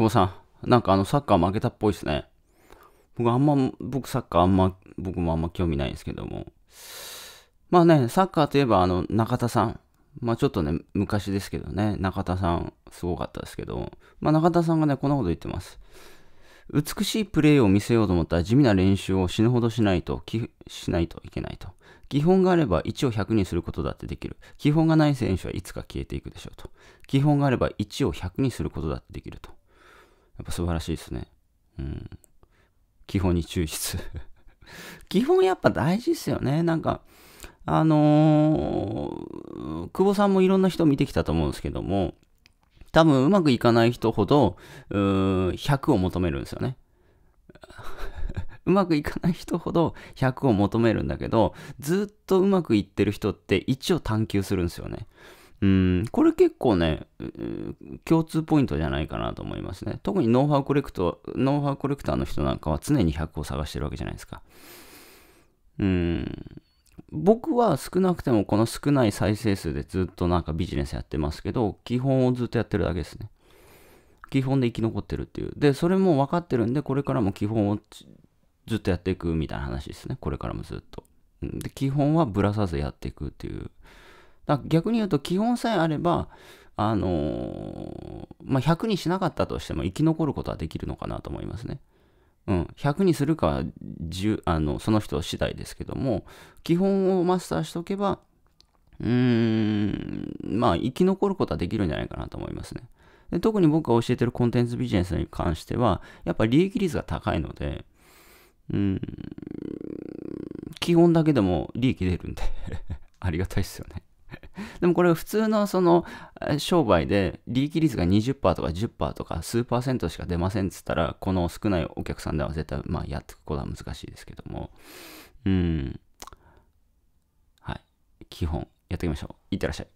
久保さん、なんかあのサッカー負けたっぽいですね。僕あんま、僕サッカーあんま、僕もあんま興味ないんですけども。まあね、サッカーといえばあの中田さん。まあちょっとね、昔ですけどね、中田さんすごかったですけど、まあ中田さんがね、こんなこと言ってます。美しいプレーを見せようと思ったら地味な練習を死ぬほどしないと、しないといけないと。基本があれば1を100にすることだってできる。基本がない選手はいつか消えていくでしょうと。基本があれば1を100にすることだってできると。っぱ素晴らしいですね。うん。基本に注意 基本やっぱ大事ですよね。なんか、あのー、久保さんもいろんな人見てきたと思うんですけども、多分うまくいかない人ほど、うー100を求めるんですよね。うまくいかない人ほど100を求めるんだけど、ずっとうまくいってる人って1を探求するんですよね。うん、これ結構ね、共通ポイントじゃないかなと思いますね。特にノウハウコレクト、ノウハウコレクターの人なんかは常に100を探してるわけじゃないですか。うん、僕は少なくてもこの少ない再生数でずっとなんかビジネスやってますけど、基本をずっとやってるだけですね。基本で生き残ってるっていう。で、それも分かってるんで、これからも基本をずっとやっていくみたいな話ですね。これからもずっと。で、基本はぶらさずやっていくっていう。だ逆に言うと基本さえあれば、あのー、まあ、100にしなかったとしても生き残ることはできるのかなと思いますね。うん、100にするかは10あのその人次第ですけども基本をマスターしておけばうーんまあ生き残ることはできるんじゃないかなと思いますねで特に僕が教えてるコンテンツビジネスに関してはやっぱ利益率が高いのでうん基本だけでも利益出るんで ありがたいですよね でもこれ普通のその商売で利益率が20%とか10%とか数しか出ませんっつったら、この少ないお客さんでは絶対まあやっていくことは難しいですけども。うん。はい。基本やっていきましょう。いってらっしゃい。